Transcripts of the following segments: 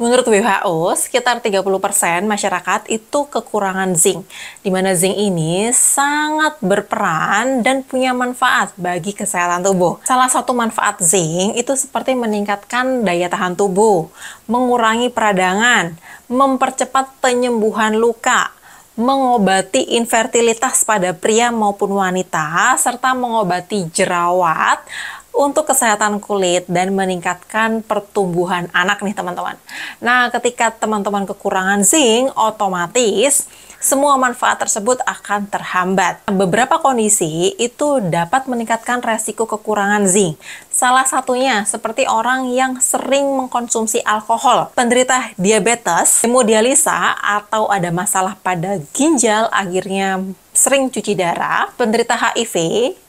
Menurut WHO, sekitar 30% masyarakat itu kekurangan zinc, di mana zinc ini sangat berperan dan punya manfaat bagi kesehatan tubuh. Salah satu manfaat zinc itu seperti meningkatkan daya tahan tubuh, mengurangi peradangan, mempercepat penyembuhan luka, mengobati infertilitas pada pria maupun wanita, serta mengobati jerawat, untuk kesehatan kulit dan meningkatkan pertumbuhan anak nih teman-teman. Nah, ketika teman-teman kekurangan zinc, otomatis semua manfaat tersebut akan terhambat. Beberapa kondisi itu dapat meningkatkan resiko kekurangan zinc. Salah satunya seperti orang yang sering mengkonsumsi alkohol, penderita diabetes, hemodialisa, atau ada masalah pada ginjal akhirnya sering cuci darah, penderita HIV,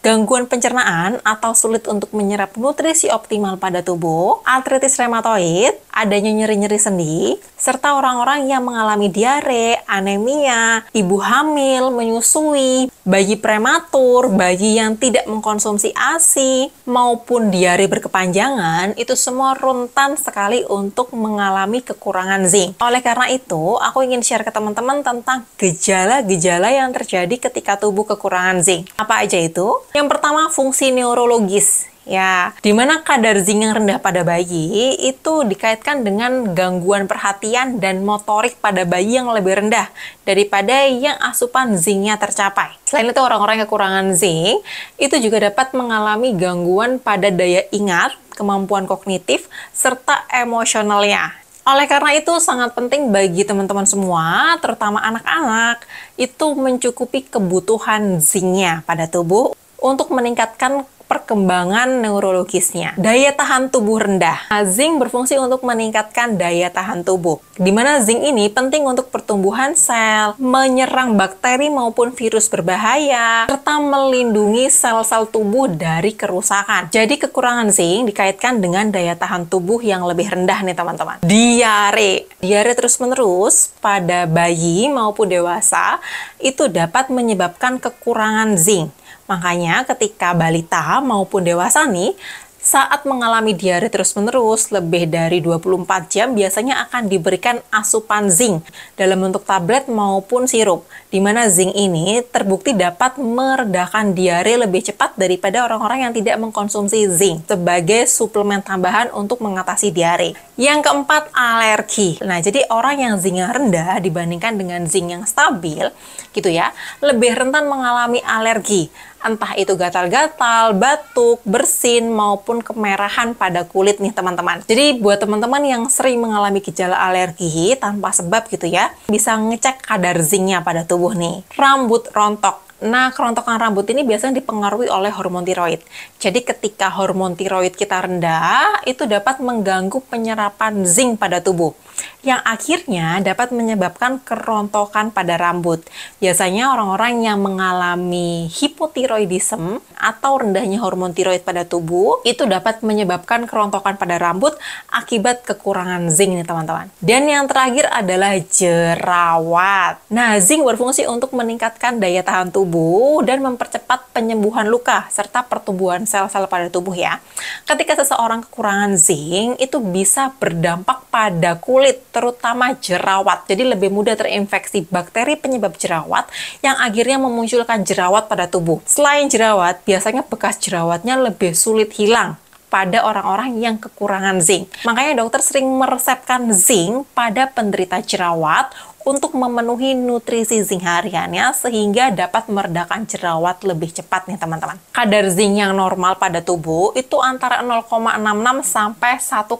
gangguan pencernaan atau sulit untuk menyerap nutrisi optimal pada tubuh, artritis rematoid, adanya nyeri-nyeri sendi, serta orang-orang yang mengalami diare, anemia, ibu hamil, menyusui, bayi prematur, bayi yang tidak mengkonsumsi ASI, maupun diare berkepanjangan, itu semua rentan sekali untuk mengalami kekurangan zinc. Oleh karena itu, aku ingin share ke teman-teman tentang gejala-gejala yang terjadi ketika tubuh kekurangan zinc. Apa aja itu? Yang pertama fungsi neurologis ya dimana kadar zinc yang rendah pada bayi itu dikaitkan dengan gangguan perhatian dan motorik pada bayi yang lebih rendah daripada yang asupan zincnya tercapai. Selain itu orang-orang yang kekurangan zinc itu juga dapat mengalami gangguan pada daya ingat, kemampuan kognitif, serta emosionalnya. Oleh karena itu sangat penting bagi teman-teman semua, terutama anak-anak, itu mencukupi kebutuhan zincnya pada tubuh untuk meningkatkan perkembangan neurologisnya. Daya tahan tubuh rendah. Nah, zinc berfungsi untuk meningkatkan daya tahan tubuh. Di mana zinc ini penting untuk pertumbuhan sel, menyerang bakteri maupun virus berbahaya, serta melindungi sel-sel tubuh dari kerusakan. Jadi kekurangan zinc dikaitkan dengan daya tahan tubuh yang lebih rendah nih teman-teman. Diare. Diare terus-menerus pada bayi maupun dewasa itu dapat menyebabkan kekurangan zinc Makanya ketika balita maupun dewasa nih, saat mengalami diare terus-menerus lebih dari 24 jam biasanya akan diberikan asupan zinc dalam bentuk tablet maupun sirup di mana zinc ini terbukti dapat meredakan diare lebih cepat daripada orang-orang yang tidak mengkonsumsi zinc sebagai suplemen tambahan untuk mengatasi diare. Yang keempat, alergi. Nah, jadi orang yang yang rendah dibandingkan dengan zinc yang stabil, gitu ya, lebih rentan mengalami alergi. Entah itu gatal-gatal, batuk, bersin, maupun kemerahan pada kulit nih teman-teman. Jadi buat teman-teman yang sering mengalami gejala alergi tanpa sebab gitu ya, bisa ngecek kadar zinnya pada tubuh nih. Rambut rontok. Nah, kerontokan rambut ini biasanya dipengaruhi oleh hormon tiroid. Jadi ketika hormon tiroid kita rendah, itu dapat mengganggu penyerapan zinc pada tubuh yang akhirnya dapat menyebabkan kerontokan pada rambut. Biasanya orang-orang yang mengalami hipotiroidisme atau rendahnya hormon tiroid pada tubuh itu dapat menyebabkan kerontokan pada rambut akibat kekurangan zinc nih teman-teman. Dan yang terakhir adalah jerawat. Nah, zinc berfungsi untuk meningkatkan daya tahan tubuh tubuh dan mempercepat penyembuhan luka serta pertumbuhan sel-sel pada tubuh ya. Ketika seseorang kekurangan zinc itu bisa berdampak pada kulit terutama jerawat. Jadi lebih mudah terinfeksi bakteri penyebab jerawat yang akhirnya memunculkan jerawat pada tubuh. Selain jerawat, biasanya bekas jerawatnya lebih sulit hilang pada orang-orang yang kekurangan zinc. Makanya dokter sering meresepkan zinc pada penderita jerawat untuk memenuhi nutrisi zinc hariannya sehingga dapat meredakan jerawat lebih cepat nih teman-teman. Kadar zinc yang normal pada tubuh itu antara 0,66 sampai 1,10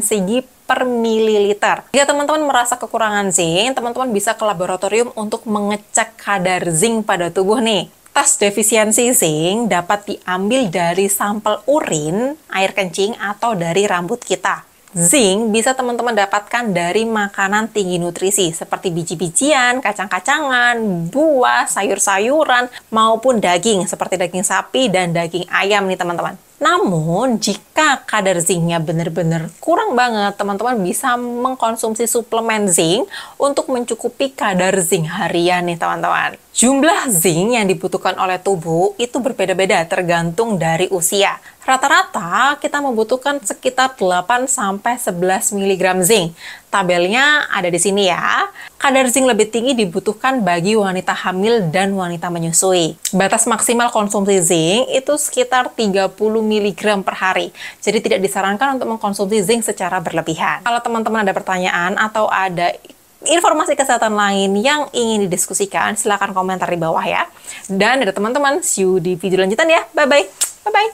mcg per mililiter. Jika teman-teman merasa kekurangan zinc, teman-teman bisa ke laboratorium untuk mengecek kadar zinc pada tubuh nih. Tes defisiensi zinc dapat diambil dari sampel urin, air kencing, atau dari rambut kita. Hmm. Zinc bisa teman-teman dapatkan dari makanan tinggi nutrisi seperti biji-bijian, kacang-kacangan, buah, sayur-sayuran, maupun daging seperti daging sapi dan daging ayam nih teman-teman. Namun, jika jika kadar zinknya benar-benar kurang banget, teman-teman bisa mengkonsumsi suplemen zinc untuk mencukupi kadar zinc harian nih teman-teman. Jumlah zinc yang dibutuhkan oleh tubuh itu berbeda-beda tergantung dari usia. Rata-rata kita membutuhkan sekitar 8 11 mg zinc. Tabelnya ada di sini ya. Kadar zinc lebih tinggi dibutuhkan bagi wanita hamil dan wanita menyusui. Batas maksimal konsumsi zinc itu sekitar 30 mg per hari. Jadi tidak disarankan untuk mengkonsumsi zinc secara berlebihan. Kalau teman-teman ada pertanyaan atau ada informasi kesehatan lain yang ingin didiskusikan, silahkan komentar di bawah ya. Dan ada teman-teman, see you di video lanjutan ya. Bye-bye. Bye-bye.